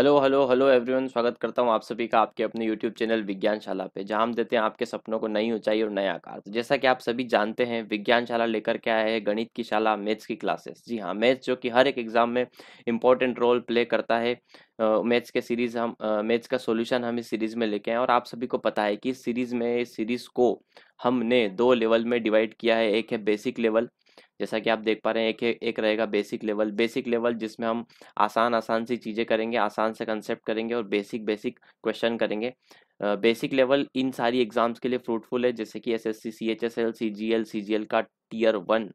Hello hello hello everyone स्वागत करता हूँ आप सभी का आपके अपने यूट्यूब चैनल विज्ञानशाला पे जहाँ हम देते हैं आपके सपनों को नई ऊंचाई और नया आकार तो जैसा कि आप सभी जानते हैं विज्ञानशाला लेकर के आया है गणित की शाला मैथ्स की क्लासेस जी हाँ मैथ्स जो कि हर एक एग्जाम में इंपॉर्टेंट रोल प्ले करता है मैथ्स के सीरीज हम मैथ्स का सोल्यूशन हम इस सीरीज में लेके आए और आप सभी को पता है कि इस सीरीज में इस सीरीज को हमने दो लेवल में डिवाइड किया है एक है बेसिक लेवल जैसा कि आप देख पा रहे हैं एक एक रहेगा बेसिक लेवल बेसिक लेवल जिसमें हम आसान आसान सी चीज़ें करेंगे आसान से कंसेप्ट करेंगे और बेसिक बेसिक क्वेश्चन करेंगे बेसिक लेवल इन सारी एग्जाम्स के लिए फ्रूटफुल है जैसे कि S S C C H S L C G L C G L का tier one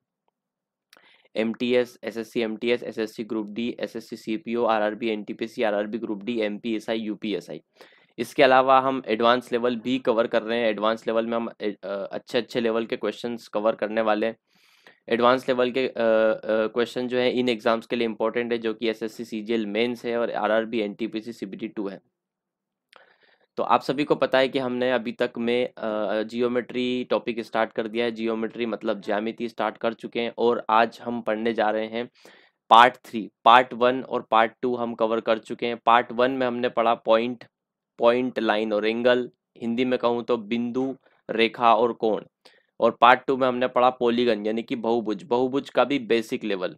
M T S S S C M T S S S C group D S S C C P O R R B N T P C R R B group D M P S I U P S I इसके अलावा हम advance level भी cover कर रहे हैं advance level में हम अच्छे अच्छे लेवल के क्वेश्चन कवर करने वाले हैं एडवांस लेवल के क्वेश्चन जो है इन एग्जाम्स के लिए इंपॉर्टेंट है जो कि एसएससी सीजीएल मेंस है और आरआरबी एनटीपीसी सीबीटी टू है तो आप सभी को पता है कि हमने अभी तक में जियोमेट्री टॉपिक स्टार्ट कर दिया है जियोमेट्री मतलब ज्यामिति स्टार्ट कर चुके हैं और आज हम पढ़ने जा रहे हैं पार्ट थ्री पार्ट वन और पार्ट टू हम कवर कर चुके हैं पार्ट वन में हमने पढ़ा पॉइंट पॉइंट लाइन और एंगल हिंदी में कहूँ तो बिंदु रेखा और कोण और पार्ट टू में हमने पढ़ा पोलीगन यानी कि बहुभुज बहुभुज का भी बेसिक लेवल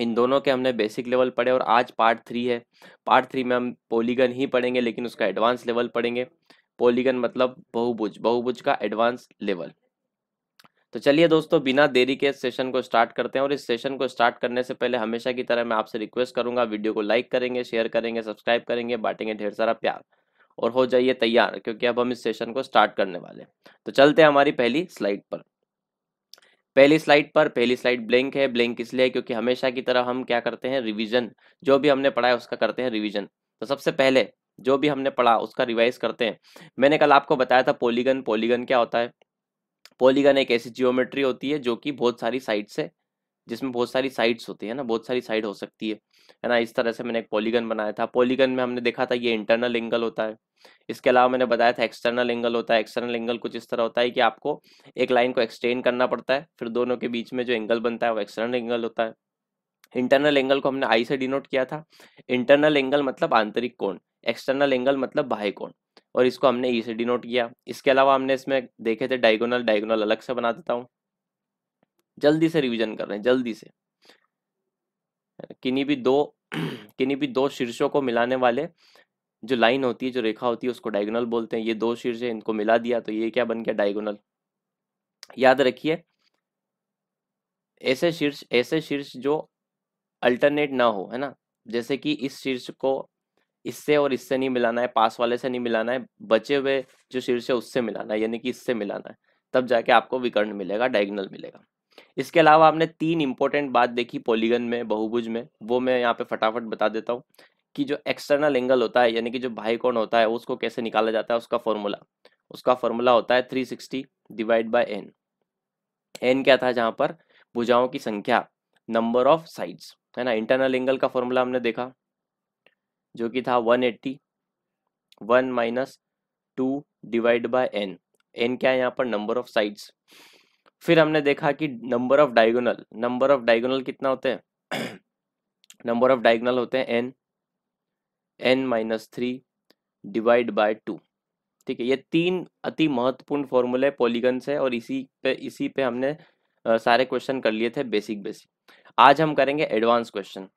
इन दोनों के हमने बेसिक लेवल पढ़े और आज पार्ट थ्री है पार्ट थ्री में हम पोलीगन ही पढ़ेंगे लेकिन उसका एडवांस लेवल पढ़ेंगे पोलीगन मतलब बहुभुज बहुभुज का एडवांस लेवल तो चलिए दोस्तों बिना देरी के सेशन को स्टार्ट करते हैं और इस सेशन को स्टार्ट करने से पहले हमेशा की तरह मैं आपसे रिक्वेस्ट करूंगा वीडियो को लाइक करेंगे शेयर करेंगे सब्सक्राइब करेंगे बांटेंगे ढेर सारा प्यार और हो जाइए तैयार क्योंकि अब हम इस सेशन को स्टार्ट करने वाले हैं तो चलते हैं हमारी पहली स्लाइड पर पहली स्लाइड पर पहली स्लाइड ब्लैंक है ब्लैंक इसलिए क्योंकि हमेशा की तरह हम क्या करते हैं रिवीजन जो भी हमने पढ़ा है उसका करते हैं रिवीजन तो सबसे पहले जो भी हमने पढ़ा उसका रिवाइज करते हैं मैंने कल आपको बताया था पोलिगन पोलीगन क्या होता है पोलीगन एक ऐसी जियोमेट्री होती है जो कि बहुत सारी साइड से जिसमें बहुत सारी साइड्स होती है ना बहुत सारी साइड हो सकती है है ना इस तरह से मैंने एक पॉलीगन बनाया था पॉलीगन में हमने देखा था ये इंटरनल एंगल होता है इसके अलावा मैंने बताया था एक्सटर्नल एंगल होता है एक्सटर्नल एंगल कुछ इस तरह होता है कि आपको एक लाइन को एक्सटेंड करना पड़ता है फिर दोनों के बीच में जो एंगल बनता है वो एक्सटर्नल एंगल होता है इंटरनल एंगल को हमने आई से डिनोट किया था इंटरनल एंगल मतलब आंतरिक कोण एक्सटर्नल एंगल मतलब बाह्य कोण और इसको हमने ई से डिनोट किया इसके अलावा हमने इसमें देखे थे डायगोनल डायगोनल अलग से बना देता हूँ जल्दी से रिवीजन कर रहे हैं जल्दी से किन्हीं भी दो किन्हीं भी दो शीर्षों को मिलाने वाले जो लाइन होती है जो रेखा होती है उसको डायगोनल बोलते हैं ये दो शीर्ष है इनको मिला दिया तो ये क्या बन गया डायगोनल याद रखिए ऐसे शीर्ष ऐसे शीर्ष जो अल्टरनेट ना हो है ना जैसे कि इस शीर्ष को इससे और इससे नहीं मिलाना है पास वाले से नहीं मिलाना है बचे हुए जो शीर्ष है उससे मिलाना है यानी कि इससे मिलाना है तब जाके आपको विकर्ण मिलेगा डायगोनल मिलेगा इसके अलावा आपने तीन इंपॉर्टेंट बात देखी पॉलीगन में बहुभुज में वो मैं यहाँ पे फटाफट बता देता हूँ कि जो एक्सटर्नल एंगल होता है यानी कि जो भाई कौन होता है उसको कैसे निकाला जाता है उसका फॉर्मूला उसका फॉर्मूला होता है 360 sixty divide by N N क्या था जहाँ पर भुजाओं की संख्या नंबर ऑफ साइड्स है ना इंटरनल एंगल का फॉर्मूला हमने देखा जो कि था 180 eighty one minus two divide by N N क्या है यहाँ पर नंबर ऑफ साइड्स फिर हमने देखा कि number of diagonal number of diagonal कितना होते हैं नंबर ऑफ डायगोनल होते हैं N N minus three divide by two ठीक है ये तीन अति महत्वपूर्ण फॉर्मूले पॉलीगन से और इसी पे इसी पे हमने सारे क्वेश्चन कर लिए थे बेसिक बेसिक आज हम करेंगे एडवांस क्वेश्चन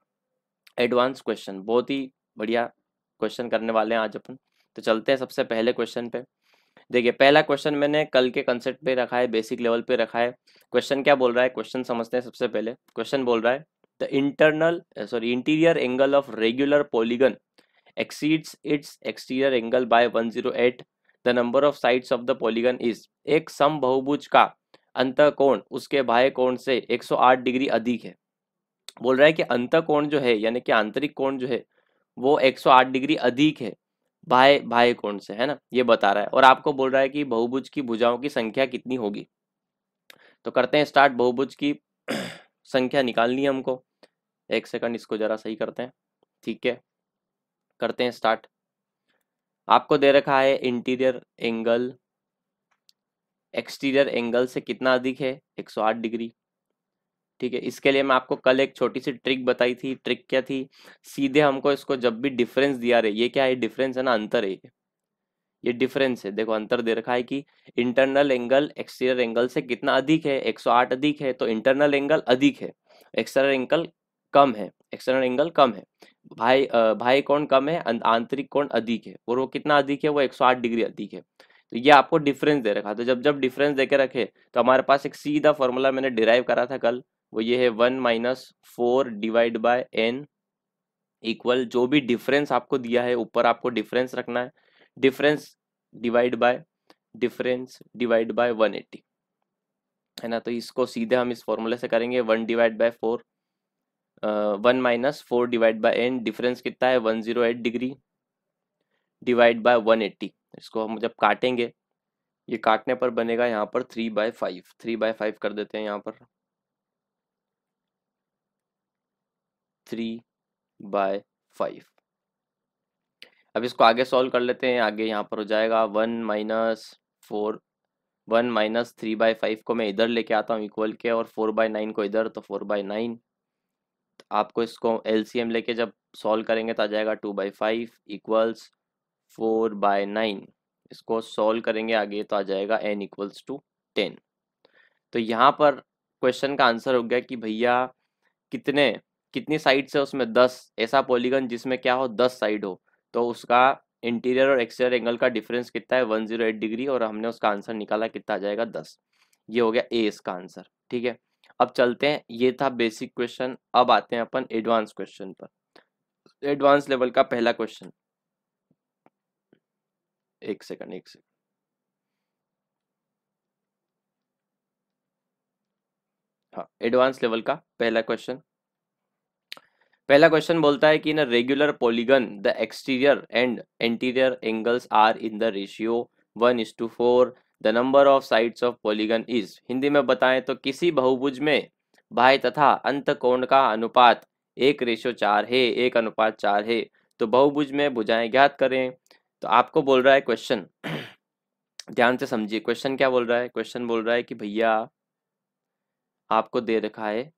एडवांस क्वेश्चन बहुत ही बढ़िया क्वेश्चन करने वाले हैं आज अपन तो चलते हैं सबसे पहले क्वेश्चन पे देखिए पहला क्वेश्चन मैंने कल के कंसेप्ट पे रखा है बेसिक लेवल पे रखा है क्वेश्चन क्या बोल रहा है क्वेश्चन समझते हैं सबसे पहले क्वेश्चन बोल रहा है the internal sorry interior angle of regular polygon exceeds its exterior angle by 108 the number of sides of the polygon is एक सम बहुभुज का अंत कोण उसके बाह्य कोण से 108 डिग्री अधिक है बोल रहा है कि अंत कोण जो है यानी कि आंतरिक कोण जो है वो 108 डिग्री अधिक है बाह्य बाह्य कोण से है ना ये बता रहा है और आपको बोल रहा है कि बहुभुज की भुजाओं की संख्या कितनी होगी तो करते हैं स्टार्ट बहुभुज की संख्या निकालनी है हमको एक सेकंड इसको जरा सही करते हैं ठीक है करते हैं स्टार्ट आपको दे रखा है इंटीरियर एंगल एक्सटीरियर एंगल से कितना अधिक है 108 डिग्री ठीक है इसके लिए मैं आपको कल एक छोटी सी ट्रिक बताई थी ट्रिक क्या थी सीधे हमको इसको जब भी डिफरेंस दिया रहे ये क्या है डिफरेंस है ना अंतर है ये डिफरेंस है देखो अंतर दे रखा है कि इंटरनल एंगल एक्सटीरियर एंगल से कितना अधिक है 108 अधिक है तो इंटरनल एंगल अधिक है एक्सटर्नल एंगल कम है एक्सटर्नल एंगल कम है भाई भाई कौन कम है आंतरिक कौन अधिक है और वो कितना अधिक है वो 108 डिग्री अधिक है तो ये आपको डिफरेंस दे रखा तो जब जब डिफरेंस दे के रखे तो हमारे पास एक सीधा फॉर्मूला मैंने डिराइव करा था कल वो ये है one minus four divide by N equal जो भी डिफरेंस आपको दिया है ऊपर आपको डिफरेंस रखना है difference divide by difference divide by one eighty है ना तो इसको सीधे हम इस फॉर्मूले से करेंगे one divide by four one minus four divide by N difference कितना है one zero eight degree divide by one eighty इसको हम जब काटेंगे ये काटने पर बनेगा यहाँ पर three by five three by five कर देते हैं यहाँ पर थ्री बाय फाइव अब इसको आगे सॉल्व कर लेते हैं आगे यहाँ पर हो जाएगा one minus four one minus three by five को मैं इधर लेके आता हूँ इक्वल के और फोर बाय नाइन को इधर तो फोर बाय नाइन आपको इसको एम लेके जब सॉल्व करेंगे तो आ जाएगा two by five equals four by nine इसको सॉल्व करेंगे आगे तो आ जाएगा एन इक्वल्स टू टेन तो यहाँ पर क्वेश्चन का आंसर हो गया कि भैया कितने कितनी साइड्स है उसमें दस ऐसा पॉलीगन जिसमें क्या हो दस साइड हो तो उसका इंटीरियर और एक्सटीरियर एंगल का डिफरेंस कितना है वन जीरो एट डिग्री और हमने उसका आंसर निकाला कितना आ जाएगा दस ये हो गया ए इसका आंसर ठीक है अब चलते हैं ये था बेसिक क्वेश्चन अब आते हैं अपन एडवांस क्वेश्चन पर एडवांस लेवल का पहला क्वेश्चन एक सेकंड एक सेकंड एडवांस लेवल का पहला क्वेश्चन पहला क्वेश्चन बोलता है कि in regular polygon the exterior and interior angles are in the ratio one is to four the number of sides of polygon is Hindi में बताएं तो किसी बहुभुज में बाह्य तथा अंत कोण का अनुपात एक रेशियो चार है एक अनुपात चार है तो बहुभुज में भुजाएं ज्ञात करें तो आपको बोल रहा है क्वेश्चन ध्यान से समझिए क्वेश्चन क्या बोल रहा है क्वेश्चन बोल रहा है कि भैया आपको दे रखा है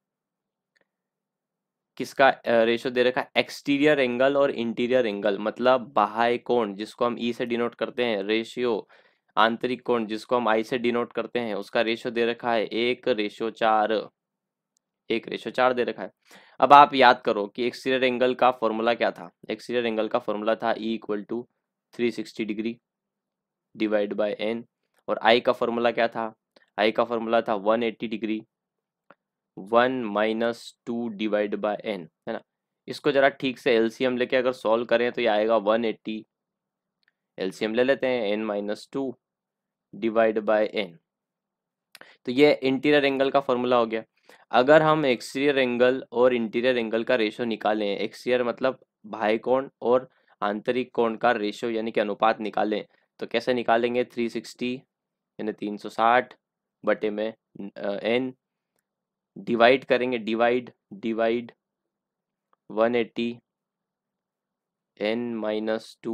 किसका रेशो दे रखा है एक्सटीरियर एंगल और इंटीरियर एंगल मतलब बाह्य कोण जिसको हम ई e से डिनोट करते हैं रेशियो आंतरिक कोण जिसको हम आई से डिनोट करते हैं उसका रेशियो दे रखा है एक रेशियो चार एक रेशियो चार दे रखा है अब आप याद करो कि एक्सटीरियर एंगल का फॉर्मूला क्या था एक्सटीरियर एंगल का फॉर्मूला था E equal to three sixty degree divide by N और आई का फॉर्मूला क्या था आई का फॉर्मूला था one eighty degree one minus two divide by N है ना इसको जरा ठीक से एलसीएम लेके अगर सॉल्व करें तो ये आएगा वन एट्टी एलसीएम ले लेते हैं N minus two divide by N तो ये इंटीरियर एंगल का फॉर्मूला हो गया अगर हम एक्सटीरियर एंगल और इंटीरियर एंगल का रेशो निकालें एक्सटीरियर मतलब भाई कोण और आंतरिक कोण का रेशो यानी कि अनुपात निकालें तो कैसे निकालेंगे 360 यानी 360 बटे में एन डिवाइड करेंगे divide divide 180 eighty N minus two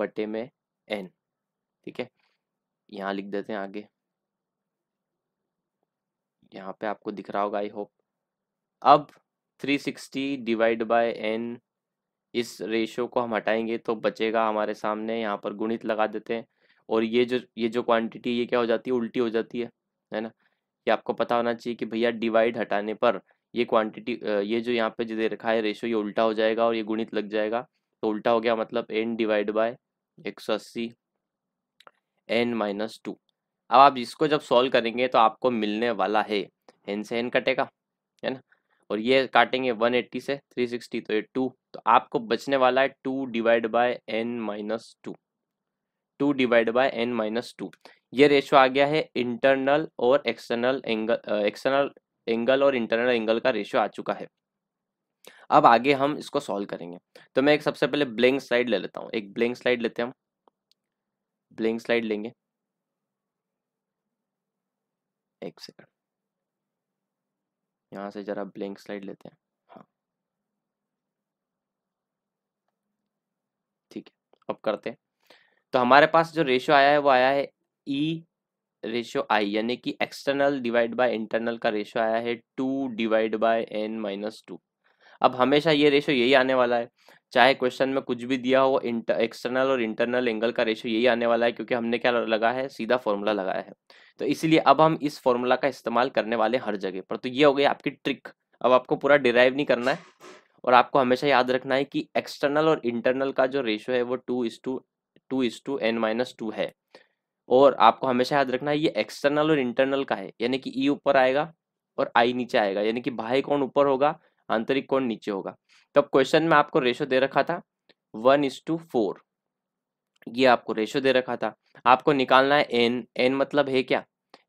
बटे में एन ठीक है यहाँ लिख देते हैं आगे यहाँ पे आपको दिख रहा होगा आई होप अब 360 डिवाइड बाय एन इस रेशो को हम हटाएंगे तो बचेगा हमारे सामने यहाँ पर गुणित लगा देते हैं और ये जो ये जो क्वांटिटी ये क्या हो जाती है उल्टी हो जाती है है ना ये आपको पता होना चाहिए कि भैया डिवाइड हटाने पर ये क्वांटिटी ये जो यहाँ पे जो दे रखा है रेशो ये उल्टा हो जाएगा और ये गुणित लग जाएगा तो उल्टा हो गया मतलब एन डिवाइड बाय एक सौ अस्सी एन माइनस टू अब आप इसको जब सॉल्व करेंगे तो आपको मिलने वाला है एन से एन कटेगा है ना और ये काटेंगे वन एट्टी से थ्री सिक्सटी तो ये टू तो आपको बचने वाला है two divide by N minus two two divide by N minus two ये रेशो आ गया है इंटरनल और एक्सटर्नल एंगल एक्सटर्नल एंगल और इंटरनल एंगल का रेशो आ चुका है अब आगे हम इसको सॉल्व करेंगे तो मैं एक सबसे पहले ब्लैंक स्लाइड ले लेता हूँ एक ब्लैंक स्लाइड लेते हैं हम ब्लैंक स्लाइड लेंगे एक सेकंड यहां से जरा ब्लैंक स्लाइड लेते हैं हाँ ठीक है अब करते हैं तो हमारे पास जो रेशियो आया है वो आया है ई रेशियो आई यानी कि एक्सटर्नल डिवाइड बाय इंटरनल का रेशो आया है two divide by N minus two अब हमेशा ये रेशो यही आने वाला है चाहे क्वेश्चन में कुछ भी दिया हो एक्सटर्नल और इंटरनल एंगल का रेशो यही आने वाला है क्योंकि हमने क्या लगा है सीधा फॉर्मूला लगाया है तो इसलिए अब हम इस फॉर्मूला का इस्तेमाल करने वाले हर जगह पर तो ये हो गई आपकी ट्रिक अब आपको पूरा डिराइव नहीं करना है और आपको हमेशा याद रखना है कि एक्सटर्नल और इंटरनल का जो रेशो है वो two is to two is to N minus two है और आपको हमेशा याद रखना है ये एक्सटर्नल और इंटरनल का है यानी कि ई ऊपर आएगा और आई नीचे आएगा यानी कि बाह्य कोण ऊपर होगा आंतरिक कोण नीचे होगा तब तो क्वेश्चन में आपको रेशो दे रखा था वन इज टू फोर ये आपको रेशो दे रखा था आपको निकालना है एन एन मतलब है क्या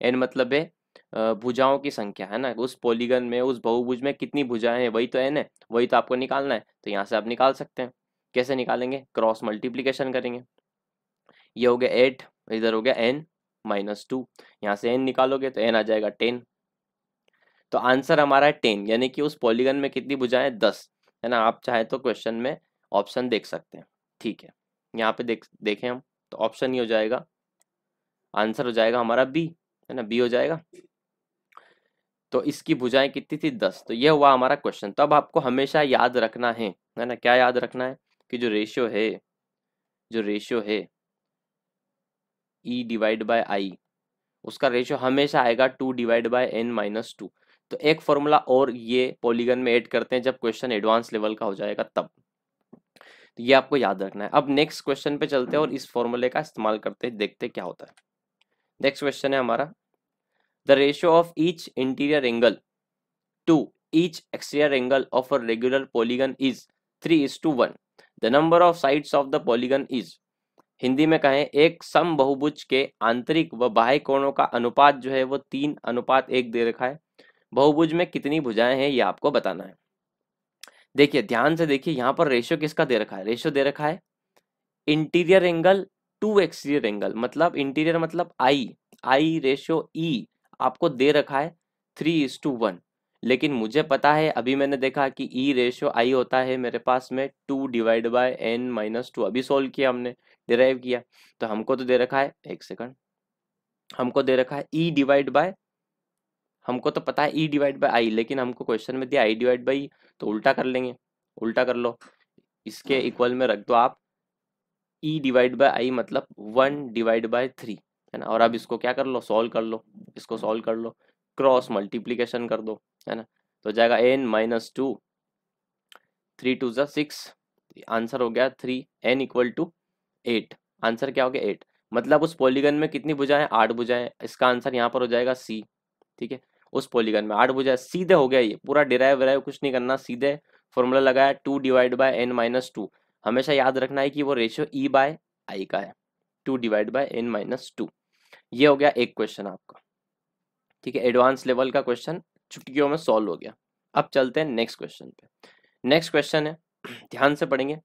एन मतलब है भुजाओं की संख्या है ना उस पॉलीगन में उस बहुभुज में कितनी भुजाएं हैं वही तो एन है वही तो आपको निकालना है तो यहाँ से आप निकाल सकते हैं कैसे निकालेंगे क्रॉस मल्टीप्लीकेशन करेंगे ये हो गया एट इधर हो गया एन माइनस टू यहाँ से एन निकालोगे तो एन आ जाएगा टेन तो आंसर हमारा है टेन यानी कि उस पॉलीगन में कितनी बुझाएं दस है ना आप चाहे तो क्वेश्चन में ऑप्शन देख सकते हैं ठीक है यहाँ पे देख देखें हम तो ऑप्शन ही हो जाएगा आंसर हो जाएगा हमारा बी है ना बी हो जाएगा तो इसकी बुझाएं कितनी थी दस तो यह हुआ हमारा क्वेश्चन तो अब आपको हमेशा याद रखना है है ना क्या याद रखना है कि जो रेशियो है जो रेशियो है ई डिवाइड बाय आई उसका रेशियो हमेशा आएगा two divide by N minus two तो एक फॉर्मूला और ये पॉलीगन में ऐड करते हैं जब क्वेश्चन एडवांस लेवल का हो जाएगा तब तो ये आपको याद रखना है अब नेक्स्ट क्वेश्चन पे चलते हैं और इस फॉर्मूले का इस्तेमाल करते हैं देखते क्या होता है नेक्स्ट क्वेश्चन है हमारा the ratio of each interior angle to each exterior angle of a regular polygon is three is to one the number of sides of the polygon is Hindi में कहें एक सम बहुभुज के आंतरिक व बाह्य कोणों का अनुपात जो है वो तीन अनुपात एक दे रखा है बहुभुज में कितनी भुजाएं हैं ये आपको बताना है देखिए ध्यान से देखिए यहाँ पर रेशियो किसका दे रखा है रेशियो दे रखा है interior angle to exterior angle मतलब इंटीरियर मतलब आई आई रेशियो ई आपको दे रखा है थ्री इज टू वन लेकिन मुझे पता है अभी मैंने देखा कि ई रेशियो आई होता है मेरे पास में two divide by N minus two अभी सोल्व किया हमने डिराइव किया तो हमको तो दे रखा है एक सेकंड हमको दे रखा है ई डिवाइड बाय हमको तो पता है ई डिवाइड बाय आई लेकिन हमको क्वेश्चन में दिया आई डिवाइड बाई तो उल्टा कर लेंगे उल्टा कर लो इसके इक्वल हाँ। में रख दो आप ई डिवाइड बाय आई मतलब वन डिवाइड बाय थ्री है ना और अब इसको क्या कर लो सॉल्व कर लो इसको सॉल्व कर लो क्रॉस मल्टीप्लीकेशन कर दो है ना तो जाएगा N minus two three two six answer हो गया three N equal to eight answer क्या हो गया एट मतलब उस पॉलीगन में कितनी बुझाएं आठ बुझाएं इसका आंसर यहाँ पर हो जाएगा सी ठीक है उस पॉलीगन में आठ बुझाएं सीधे हो गया ये पूरा डिराइव वराइव कुछ नहीं करना सीधे फॉर्मूला लगाया two divide by N minus two हमेशा याद रखना है कि वो रेशियो ई बाय आई का है two divide by N minus two ये हो गया एक क्वेश्चन आपका ठीक है एडवांस लेवल का क्वेश्चन चुटकियों में सॉल्व हो गया अब चलते हैं नेक्स्ट क्वेश्चन पे नेक्स्ट क्वेश्चन है ध्यान से पढ़ेंगे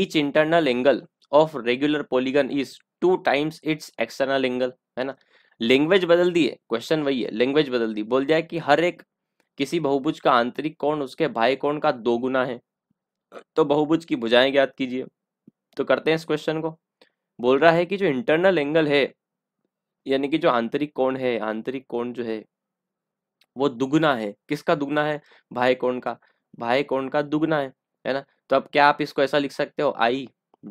each internal angle of regular polygon is two times its external angle है ना लैंग्वेज बदल दी है क्वेश्चन वही है लैंग्वेज बदल दी बोल दिया कि हर एक किसी बहुभुज का आंतरिक कोण उसके भाई कोण का दो गुना है तो बहुभुज की भुजाएं ज्ञात कीजिए तो करते हैं इस क्वेश्चन को बोल रहा है कि जो इंटरनल एंगल है यानी कि जो आंतरिक कोण है आंतरिक कोण जो है वो दुगुना है किसका दुगुना है भाई कोण का भाई कोण का दुगुना है है ना तो अब क्या आप इसको ऐसा लिख सकते हो I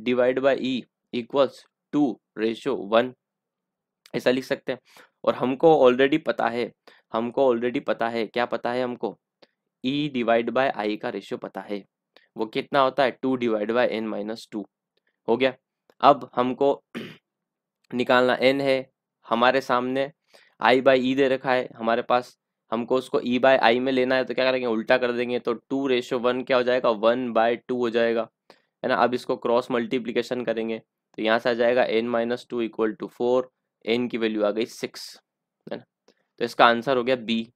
divide by E equals two ratio one ऐसा लिख सकते हैं और हमको ऑलरेडी पता है हमको ऑलरेडी पता है क्या पता है हमको ई डिवाइड बाय आई का रेशियो पता है वो कितना होता है two divide by N minus two हो गया अब हमको निकालना एन है हमारे सामने आई बाई ई दे रखा है हमारे पास हमको उसको ई बाय आई में लेना है तो क्या करेंगे उल्टा कर देंगे तो टू रेशो वन क्या हो जाएगा वन बाय टू हो जाएगा है ना अब इसको क्रॉस मल्टीप्लीकेशन करेंगे तो यहाँ से आ जाएगा N minus two equal to four N की वैल्यू आ गई सिक्स है ना तो इसका आंसर हो गया बी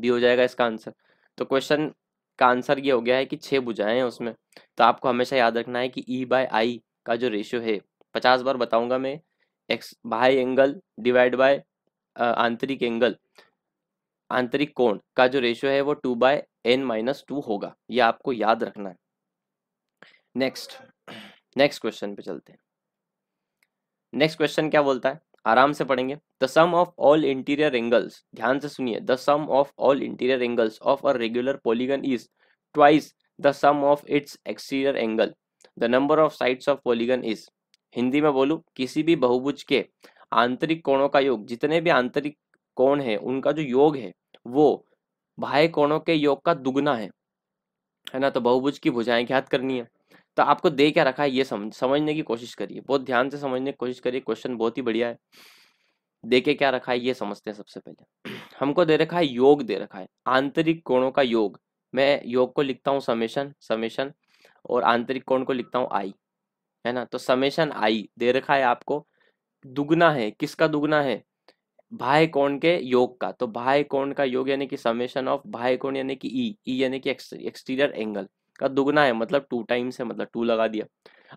बी हो जाएगा इसका आंसर तो क्वेश्चन का आंसर ये हो गया है कि छः बुझाएँ हैं उसमें तो आपको हमेशा याद रखना है कि ई बाय आई का जो रेशियो है पचास बार बताऊंगा मैं एक्स बाई एंगल डिवाइड बाय आंतरिक एंगल आंतरिक कोण का जो रेशियो है वो two by N minus two होगा ये आपको याद रखना है नेक्स्ट नेक्स्ट क्वेश्चन पे चलते हैं नेक्स्ट क्वेश्चन क्या बोलता है आराम से पढ़ेंगे the sum of all interior angles ध्यान से सुनिए the sum of all interior angles of a regular polygon is twice the sum of its exterior angle the number of sides of polygon is Hindi में बोलूँ किसी भी बहुभुज के आंतरिक कोणों का योग जितने भी आंतरिक कोण है उनका जो योग है वो बाह्य कोणों के योग का दुगना है है ना तो बहुभुज की भुजाएं ज्ञात करनी है तो आपको दे क्या रखा है ये समझ समझने की कोशिश करिए बहुत ध्यान से समझने की कोशिश करिए क्वेश्चन बहुत ही बढ़िया है दे के क्या रखा है ये समझते हैं सबसे पहले हमको दे रखा है योग दे रखा है आंतरिक कोणों का योग मैं योग को लिखता हूँ समेशन समेशन और आंतरिक कोण को लिखता हूँ आई है ना तो समेशन आई दे रखा है आपको दुगना है किसका दुगना है भाई कोण के योग का तो भाई कोण का योग यानी कि समेशन ऑफ भाई कोण यानी कि ई e, ई e यानी कि एक्सटीरियर एंगल का दुगना है मतलब टू टाइम्स है मतलब टू लगा दिया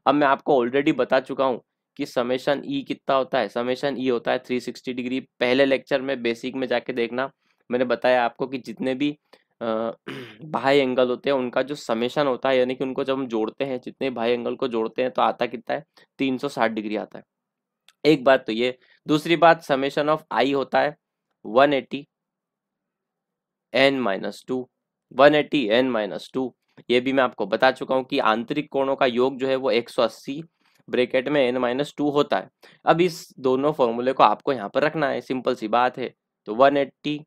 अब मैं आपको ऑलरेडी बता चुका हूँ कि समेशन ई e कितना होता है समेशन ई होता है 360 डिग्री पहले लेक्चर में बेसिक में जाके देखना मैंने बताया आपको कि जितने भी बाह्य एंगल होते हैं उनका जो समेशन होता है यानी कि उनको जब हम जोड़ते हैं जितने बाह्य एंगल को जोड़ते हैं तो आता कितना है 360 डिग्री आता है एक बात तो ये दूसरी बात समेशन ऑफ आई होता है 180 eighty N minus two one eighty N minus two ये भी मैं आपको बता चुका हूँ कि आंतरिक कोणों का योग जो है वो 180 ब्रेकेट में एन माइनस टू होता है अब इस दोनों फॉर्मूले को आपको यहाँ पर रखना है सिंपल सी बात है तो 180 eighty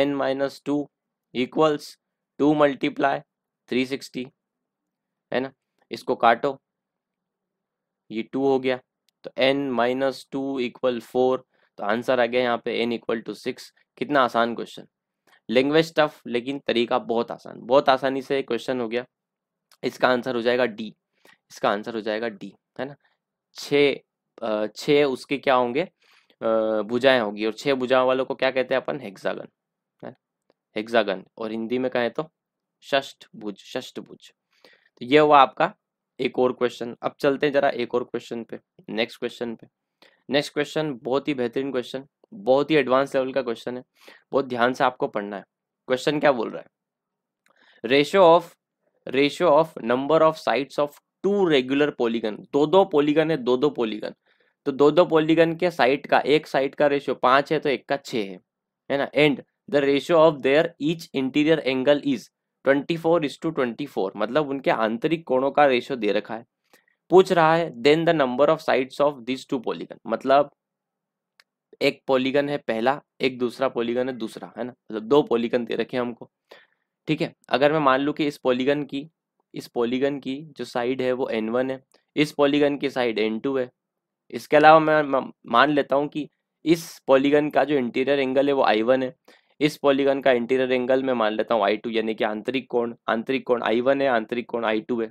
N minus two equals two multiply three sixty है ना इसको काटो ये टू हो गया तो N minus two equal four तो आंसर आ गया यहाँ पे एन इक्वल टू सिक्स कितना आसान क्वेश्चन लैंग्वेज टफ लेकिन तरीका बहुत आसान बहुत आसानी से क्वेश्चन हो गया इसका आंसर हो जाएगा डी इसका आंसर हो जाएगा डी है ना छ उसके क्या होंगे भुजाएं होगी और छह भुजाओं वालों को क्या कहते हैं अपन हेक्सागन है हेक्सागन और हिंदी में कहें तो षष्ठ भुज षष्ठ भुज तो ये हुआ आपका एक और क्वेश्चन अब चलते हैं जरा एक और क्वेश्चन पे नेक्स्ट क्वेश्चन पे नेक्स्ट क्वेश्चन बहुत ही बेहतरीन क्वेश्चन बहुत ही एडवांस लेवल का क्वेश्चन है बहुत ध्यान से आपको पढ़ना है क्वेश्चन क्या बोल रहा है ratio of ratio of number of sides of two regular polygon दो दो पॉलीगन है दो दो पॉलीगन तो दो दो पॉलीगन के साइड का एक साइड का रेशियो पांच है तो एक का छ है है ना and the ratio of their each interior angle is twenty four is to twenty four मतलब उनके आंतरिक कोणों का रेशियो दे रखा है पूछ रहा है then the number of sides of this two polygon मतलब एक पॉलीगन है पहला एक दूसरा पॉलीगन है दूसरा है ना मतलब दो पॉलीगन दे रखे हैं हमको ठीक है अगर मैं मान लूँ कि इस पॉलीगन की इस पॉलीगन की जो साइड है वो एन वन है इस पॉलीगन की साइड एन टू है इसके अलावा मैं मान लेता हूँ कि इस पॉलीगन का जो इंटीरियर एंगल है वो आई वन है इस पॉलीगन का इंटीरियर एंगल मैं मान लेता हूँ आई टू यानी कि आंतरिक कोण आंतरिक कोण आई वन है आंतरिक कोण आई टू है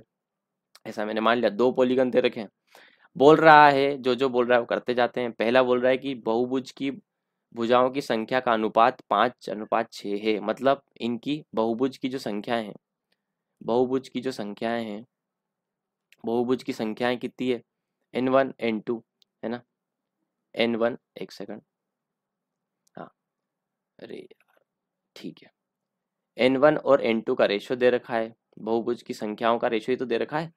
ऐसा मैंने मान लिया दो पॉलीगन दे रखे हैं बोल रहा है जो जो बोल रहा है वो करते जाते हैं पहला बोल रहा है कि बहुभुज की भुजाओं की संख्या का अनुपात पाँच अनुपात छः है मतलब इनकी बहुभुज की जो संख्याएं हैं बहुभुज की जो संख्याएं हैं बहुभुज की संख्याएं कितनी है एन वन एन टू है ना एन वन एक सेकंड अरे ठीक है एन वन और एन टू का रेशियो दे रखा है बहुभुज की संख्याओं का रेशियो ही तो दे रखा है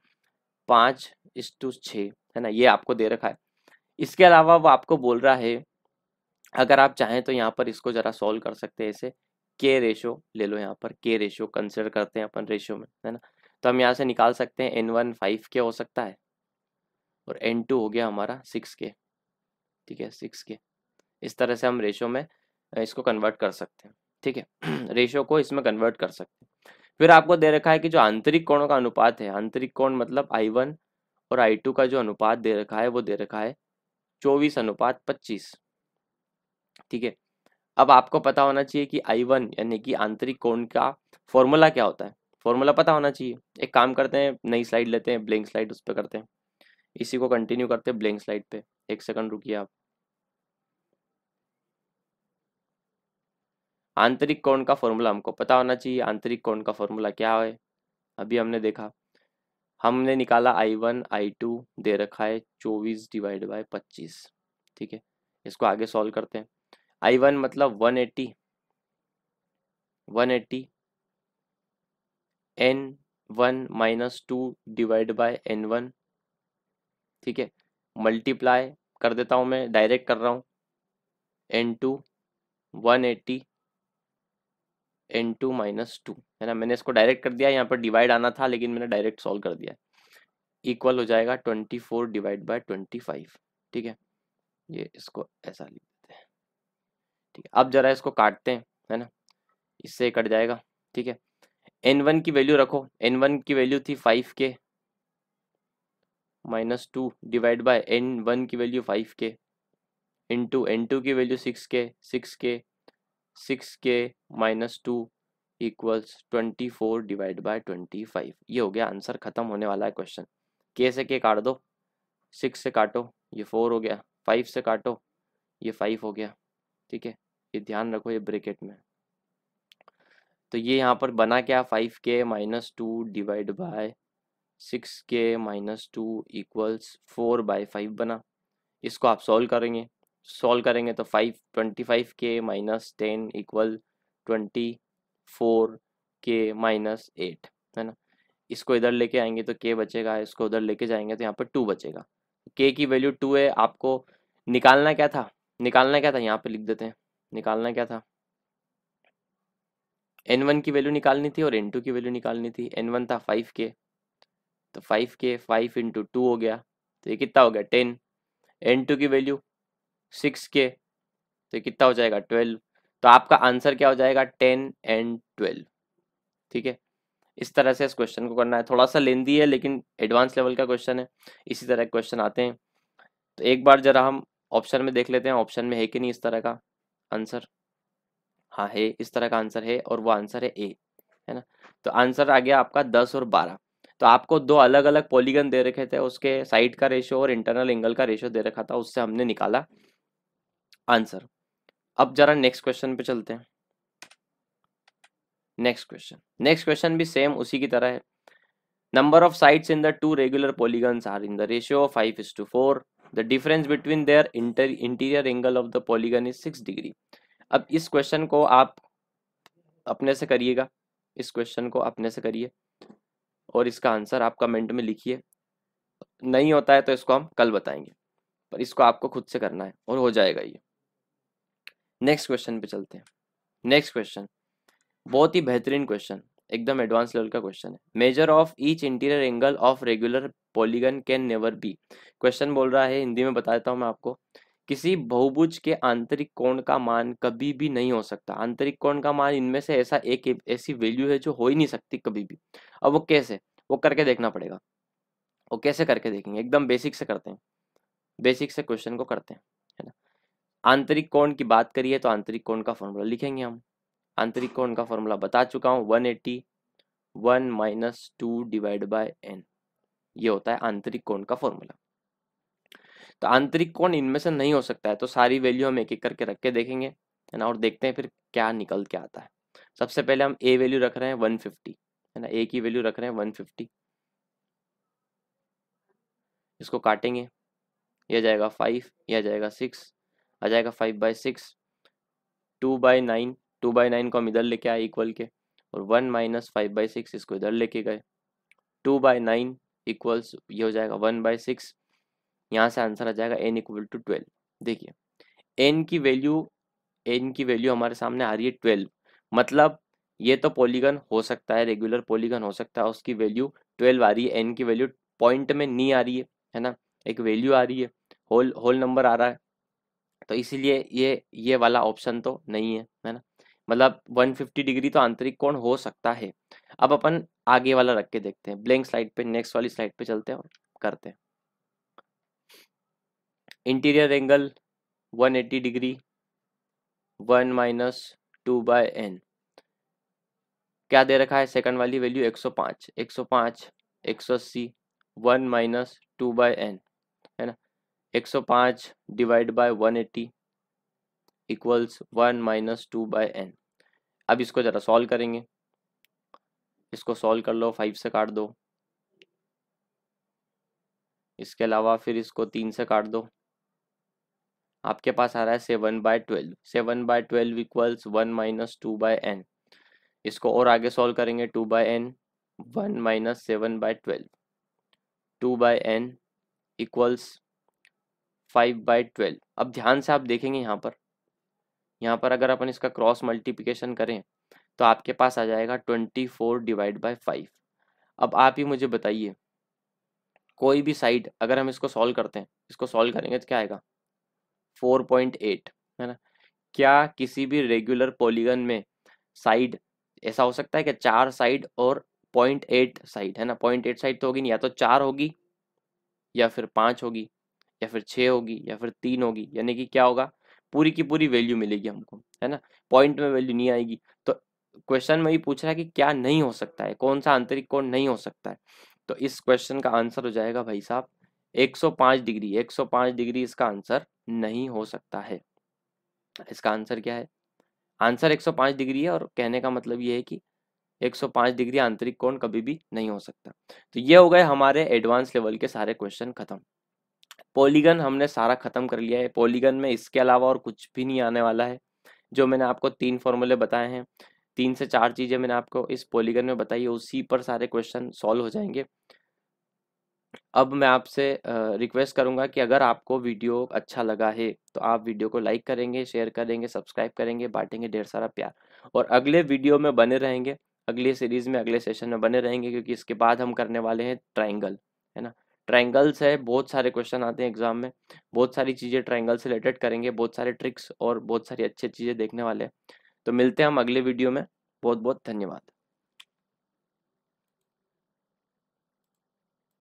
पाँच इस टू छ है ना ये आपको दे रखा है इसके अलावा वो आपको बोल रहा है अगर आप चाहें तो यहाँ पर इसको ज़रा सॉल्व कर सकते हैं ऐसे के रेशो ले लो यहाँ पर के रेशो कंसिडर करते हैं अपन रेशो में है ना तो हम यहाँ से निकाल सकते हैं एन वन फाइव के हो सकता है और एन टू हो गया हमारा सिक्स के ठीक है सिक्स के इस तरह से हम रेशो में इसको कन्वर्ट कर सकते हैं ठीक है रेशियो को इसमें कन्वर्ट कर सकते हैं फिर आपको दे रखा है कि जो आंतरिक कोणों का अनुपात है आंतरिक कोण मतलब आई वन और आई टू का जो अनुपात दे रखा है वो दे रखा है चौबीस अनुपात पच्चीस ठीक है अब आपको पता होना चाहिए कि आई वन यानी कि आंतरिक कोण का फॉर्मूला क्या होता है फॉर्मूला पता होना चाहिए एक काम करते हैं नई स्लाइड लेते हैं ब्लैंक स्लाइड उस पर करते हैं इसी को कंटिन्यू करते हैं ब्लैंक स्लाइड पे एक सेकंड रुकिए आप आंतरिक कोण का फॉर्मूला हमको पता होना चाहिए आंतरिक कोण का फॉर्मूला क्या है अभी हमने देखा हमने निकाला आई वन आई टू दे रखा है चौबीस डिवाइड बाय पच्चीस ठीक है इसको आगे सॉल्व करते हैं आई वन मतलब one eighty one eighty N one minus two divide by N one ठीक है मल्टीप्लाई कर देता हूं मैं डायरेक्ट कर रहा हूं N two one eighty N two minus two है ना मैंने इसको डायरेक्ट कर दिया यहाँ पर डिवाइड आना था लेकिन मैंने डायरेक्ट सॉल्व कर दिया इक्वल हो जाएगा twenty four divide by twenty five ठीक है ये इसको ऐसा लिख देते हैं ठीक है अब जरा इसको काटते हैं है ना इससे कट जाएगा ठीक है एन वन की वैल्यू रखो एन वन की वैल्यू थी फाइव के minus two divide by N one की वैल्यू फाइव के टू एन टू की वैल्यू सिक्स के सिक्स के सिक्स के minus two equals twenty four divide by twenty five ये हो गया आंसर खत्म होने वाला है क्वेश्चन के से के काट दो सिक्स से काटो ये फोर हो गया फाइव से काटो ये फाइव हो गया ठीक है ये ध्यान रखो ये ब्रेकेट में तो ये यहाँ पर बना क्या फाइव के minus two divide by six के minus two equals four by five बना इसको आप सॉल्व करेंगे सॉल्व करेंगे तो फाइव ट्वेंटी फाइव के minus ten equal twenty four के माइनस एट है ना इसको इधर लेके आएंगे तो के बचेगा इसको उधर लेके जाएंगे तो यहाँ पर टू बचेगा के की वैल्यू टू है आपको निकालना क्या था निकालना क्या था यहाँ पे लिख देते हैं निकालना क्या था एन वन की वैल्यू निकालनी थी और एन टू की वैल्यू निकालनी थी एन वन था फाइव के तो फाइव के फाइव इंटू टू हो गया तो ये कितना हो गया टेन एन टू की वैल्यू सिक्स के तो कितना हो जाएगा ट्वेल्व तो आपका आंसर क्या हो जाएगा टेन एंड ट्वेल्व ठीक है इस तरह से इस क्वेश्चन को करना है थोड़ा सा लेंदी है लेकिन एडवांस लेवल का क्वेश्चन है इसी तरह क्वेश्चन आते हैं तो एक बार जरा हम ऑप्शन में देख लेते हैं ऑप्शन में है कि नहीं इस तरह का आंसर हाँ है इस तरह का आंसर है और वो आंसर है ए है ना तो आंसर आ गया आपका दस और बारह तो आपको दो अलग अलग पॉलीगन दे रखे थे उसके साइड का रेशो और इंटरनल एंगल का रेशो दे रखा था उससे हमने निकाला आंसर अब जरा नेक्स्ट क्वेश्चन पे चलते हैं नेक्स्ट क्वेश्चन नेक्स्ट क्वेश्चन भी सेम उसी की तरह है number of sides in the two regular polygons are in the ratio of five is to four the difference between their inter interior angle of the polygon is six degree अब इस question को आप अपने से करिएगा इस question को अपने से करिए और इसका आंसर आप कमेंट में लिखिए नहीं होता है तो इसको हम कल बताएंगे पर इसको आपको खुद से करना है और हो जाएगा ये नेक्स्ट क्वेश्चन पे चलते हैं नेक्स्ट क्वेश्चन बहुत ही बेहतरीन क्वेश्चन एकदम एडवांस लेवल का क्वेश्चन है measure of each interior angle of regular polygon can never be question बोल रहा है हिंदी में बता देता हूँ मैं आपको किसी बहुभुज के आंतरिक कोण का मान कभी भी नहीं हो सकता आंतरिक कोण का मान इनमें से ऐसा एक ऐसी वैल्यू है जो हो ही नहीं सकती कभी भी अब वो कैसे वो करके देखना पड़ेगा वो कैसे करके देखेंगे एकदम बेसिक से करते हैं बेसिक से क्वेश्चन को करते हैं आंतरिक कोण की बात करिए तो आंतरिक कोण का फॉर्मूला लिखेंगे हम आंतरिक कोण का फॉर्मूला बता चुका हूँ one eighty one minus two divide by n ये होता है आंतरिक कोण का फॉर्मूला तो आंतरिक कोण इनमें से नहीं हो सकता है तो सारी वैल्यू हम एक एक करके रख के देखेंगे है ना और देखते हैं फिर क्या निकल के आता है सबसे पहले हम ए वैल्यू रख रहे हैं वन फिफ्टी है ना ए की वैल्यू रख रहे हैं वन फिफ्टी इसको काटेंगे यह जाएगा फाइव यह जाएगा सिक्स आ जाएगा five by six two by nine two by nine को हम इधर लेके आए इक्वल के और one minus five by six इसको इधर लेके गए टू बाई नाइन इक्वल्स ये हो जाएगा वन बाई सिक्स यहाँ से आंसर आ जाएगा एन इक्वल टू ट्वेल्व देखिए एन की वैल्यू एन की वैल्यू हमारे सामने आ रही है ट्वेल्व मतलब ये तो पॉलीगन हो सकता है रेगुलर पॉलीगन हो सकता है उसकी वैल्यू ट्वेल्व आ रही है एन की वैल्यू पॉइंट में नहीं आ रही है है ना एक वैल्यू आ रही है होल होल नंबर आ रहा है तो इसीलिए ये ये वाला ऑप्शन तो नहीं है है ना मतलब 150 डिग्री तो आंतरिक कोण हो सकता है अब अपन आगे वाला रख के देखते हैं ब्लैंक स्लाइड पे नेक्स्ट वाली स्लाइड पे चलते हैं और करते हैं interior angle 180 degree 1 minus two by n क्या दे रखा है सेकंड वाली value 105 105 180 1 minus two by n एक सौ पाँच divide by one eighty equals one minus two by n अब इसको ज़रा सॉल्व करेंगे इसको सॉल्व कर लो फाइव से काट दो इसके अलावा फिर इसको तीन से काट दो आपके पास आ रहा है seven by twelve seven by twelve equals one minus two by n इसको और आगे सॉल्व करेंगे two by N one minus seven by twelve two by n equals five by twelve अब ध्यान से आप देखेंगे यहाँ पर यहाँ पर अगर अपन इसका क्रॉस मल्टीप्लिकेशन करें तो आपके पास आ जाएगा twenty four divide by five अब आप ही मुझे बताइए कोई भी साइड अगर हम इसको सॉल्व करते हैं इसको सॉल्व करेंगे तो क्या आएगा फोर पॉइंट एट है ना क्या किसी भी रेगुलर पॉलीगन में साइड ऐसा हो सकता है कि चार साइड और पॉइंट एट साइड है ना पॉइंट एट साइड तो होगी नहीं या तो चार होगी या फिर पाँच होगी या फिर छः होगी या फिर तीन होगी यानी कि क्या होगा पूरी की पूरी वैल्यू मिलेगी हमको है ना पॉइंट में वैल्यू नहीं आएगी तो क्वेश्चन में भी पूछ रहा है कि क्या नहीं हो सकता है कौन सा आंतरिक कोण नहीं हो सकता है तो इस क्वेश्चन का आंसर हो जाएगा भाई साहब 105 डिग्री 105 डिग्री इसका आंसर नहीं हो सकता है इसका आंसर क्या है आंसर 105 डिग्री है और कहने का मतलब ये है कि 105 डिग्री आंतरिक कोण कभी भी नहीं हो सकता तो ये हो गए हमारे एडवांस लेवल के सारे क्वेश्चन खत्म पॉलीगन हमने सारा ख़त्म कर लिया है पॉलीगन में इसके अलावा और कुछ भी नहीं आने वाला है जो मैंने आपको तीन फॉर्मूले बताए हैं तीन से चार चीज़ें मैंने आपको इस पॉलीगन में बताई है उसी पर सारे क्वेश्चन सॉल्व हो जाएंगे अब मैं आपसे रिक्वेस्ट करूंगा कि अगर आपको वीडियो अच्छा लगा है तो आप वीडियो को लाइक करेंगे शेयर करेंगे सब्सक्राइब करेंगे बांटेंगे ढेर सारा प्यार और अगले वीडियो में बने रहेंगे अगले सीरीज में अगले सेशन में बने रहेंगे क्योंकि इसके बाद हम करने वाले हैं ट्राइंगल है ना ट्रायंगल्स है बहुत सारे क्वेश्चन आते हैं एग्जाम में बहुत सारी चीज़ें ट्रायंगल से रिलेटेड करेंगे बहुत सारे ट्रिक्स और बहुत सारी अच्छी चीज़ें देखने वाले हैं तो मिलते हैं हम अगले वीडियो में बहुत बहुत धन्यवाद